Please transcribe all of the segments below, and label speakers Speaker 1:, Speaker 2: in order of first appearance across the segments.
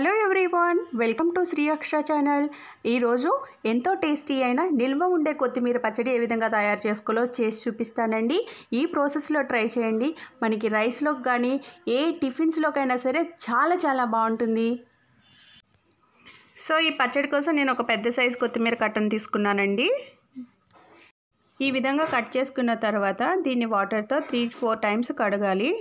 Speaker 1: hello one welcome to Shri Aksha channel ఈరోజు ఎంతో tasty అయిన నిల్వ ఉండే కొత్తిమీర పచ్చడి ఏ విధంగా తయారు చేసుకోలో చేసి చూపిస్తానండి ఈ ప్రాసెస్లో ట్రై చేయండి మనకి రైస్లో కానీ ఏ టిఫిన్స్లోకైనా సరే చాలా చాలా బాగుంటుంది సో ఈ పచ్చడి కోసం నేను ఒక పెద్ద సైజు కొత్తిమీర కట్టను తీసుకున్నానండి ఈ విధంగా కట్ చేసుకున్న తర్వాత దీన్ని వాటర్తో త్రీ ఫోర్ టైమ్స్ కడగాలి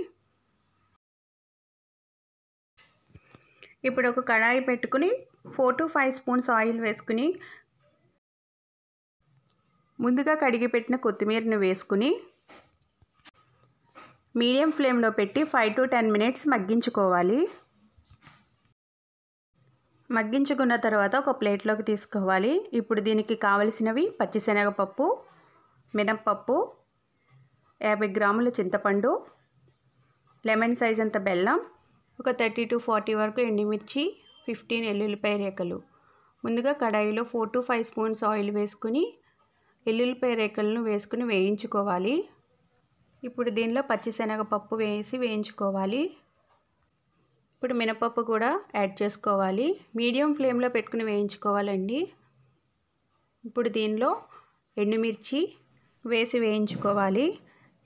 Speaker 1: ఇప్పుడు ఒక కడాయి పెట్టుకుని four to five spoons oil వేసుకుని ముందుగా కడిగి పెట్టిన కొత్తిమీరను వేసుకుని మీడియం ఫ్లేమ్లో పెట్టి ఫైవ్ టు టెన్ మినిట్స్ మగ్గించుకోవాలి మగ్గించుకున్న తర్వాత ఒక ప్లేట్లోకి తీసుకోవాలి ఇప్పుడు దీనికి కావలసినవి పచ్చిశనగపప్పు మినప్పప్పు యాభై గ్రాముల చింతపండు లెమన్ సైజ్ అంత బెల్లం ఒక థర్టీ టు ఫార్టీ వరకు ఎండిమిర్చి ఫిఫ్టీన్ ఎల్లుల్లిపాయ రేఖలు ముందుగా కడాయిలో four to five spoons oil వేసుకుని ఎల్లుల్లిపాయ రేఖలను వేసుకుని వేయించుకోవాలి ఇప్పుడు దీనిలో పచ్చిశనగపప్పు వేసి వేయించుకోవాలి ఇప్పుడు మినపప్పు కూడా యాడ్ చేసుకోవాలి మీడియం ఫ్లేమ్లో పెట్టుకుని వేయించుకోవాలండి ఇప్పుడు దీనిలో ఎండుమిర్చి వేసి వేయించుకోవాలి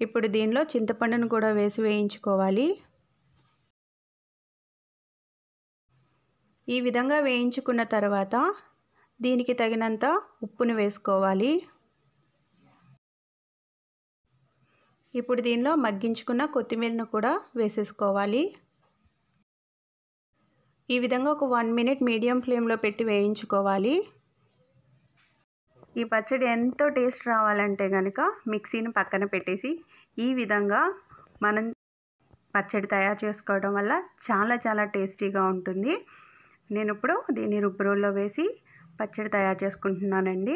Speaker 1: ఇప్పుడు దీనిలో చింతపండును కూడా వేసి వేయించుకోవాలి ఈ విధంగా వేయించుకున్న తర్వాత దీనికి తగినంత ఉప్పును వేసుకోవాలి ఇప్పుడు దీనిలో మగ్గించుకున్న కొత్తిమీరను కూడా వేసేసుకోవాలి ఈ విధంగా ఒక వన్ మినిట్ మీడియం ఫ్లేమ్లో పెట్టి వేయించుకోవాలి ఈ పచ్చడి ఎంతో టేస్ట్ రావాలంటే కనుక మిక్సీని పక్కన పెట్టేసి ఈ విధంగా మనం పచ్చడి తయారు చేసుకోవడం వల్ల చాలా చాలా టేస్టీగా ఉంటుంది నేను ఇప్పుడు దీన్ని రుబ్బురోల్లో వేసి పచ్చడి తయారు చేసుకుంటున్నానండి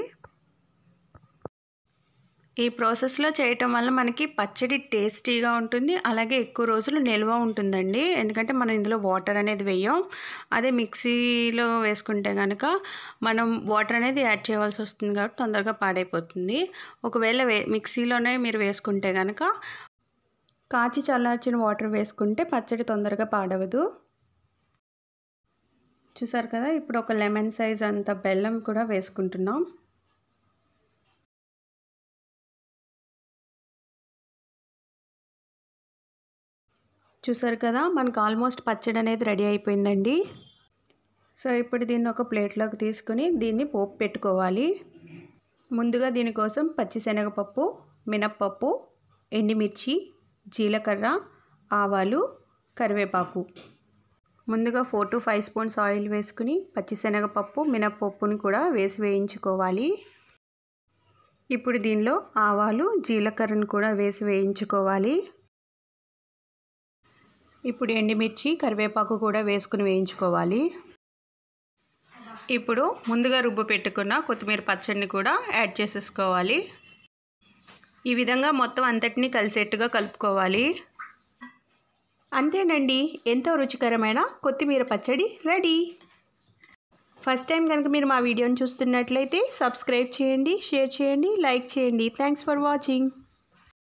Speaker 1: ఈ ప్రాసెస్లో చేయటం వల్ల మనకి పచ్చడి టేస్టీగా ఉంటుంది అలాగే ఎక్కువ రోజులు నిల్వ ఉంటుందండి ఎందుకంటే మనం ఇందులో వాటర్ అనేది వేయం అదే మిక్సీలో వేసుకుంటే కనుక మనం వాటర్ అనేది యాడ్ చేయవలసి వస్తుంది కాబట్టి తొందరగా పాడైపోతుంది ఒకవేళ వే మిక్సీలోనే మీరు వేసుకుంటే కనుక కాచి చల్లార్చిన వాటర్ వేసుకుంటే పచ్చడి తొందరగా పాడవదు చూసారు కదా ఇప్పుడు ఒక లెమన్ సైజ్ అంత బెల్లం కూడా వేసుకుంటున్నాం చూసారు కదా మనకు ఆల్మోస్ట్ పచ్చడి అనేది రెడీ అయిపోయిందండి సో ఇప్పుడు దీన్ని ఒక ప్లేట్లోకి తీసుకుని దీన్ని పోపు పెట్టుకోవాలి ముందుగా దీనికోసం పచ్చిశనగపప్పు మినప్పప్పు ఎండుమిర్చి జీలకర్ర ఆవాలు కరివేపాకు ముందుగా four to five spoons oil వేసుకుని పచ్చిశనగపప్పు మినప్పప్పును కూడా వేసి వేయించుకోవాలి ఇప్పుడు దీనిలో ఆవాలు జీలకర్రను కూడా వేసి వేయించుకోవాలి ఇప్పుడు ఎండుమిర్చి కరివేపాకు కూడా వేసుకుని వేయించుకోవాలి ఇప్పుడు ముందుగా రుబ్బు పెట్టుకున్న కొత్తిమీర పచ్చడిని కూడా యాడ్ చేసేసుకోవాలి ఈ విధంగా మొత్తం అంతటినీ కలిసేట్టుగా కలుపుకోవాలి అంతేనండి ఎంతో రుచికరమైన కొత్తిమీర పచ్చడి రెడీ ఫస్ట్ టైం కనుక మీరు మా వీడియోని చూస్తున్నట్లయితే సబ్స్క్రైబ్ చేయండి షేర్ చేయండి లైక్ చేయండి థ్యాంక్స్ ఫర్ వాచింగ్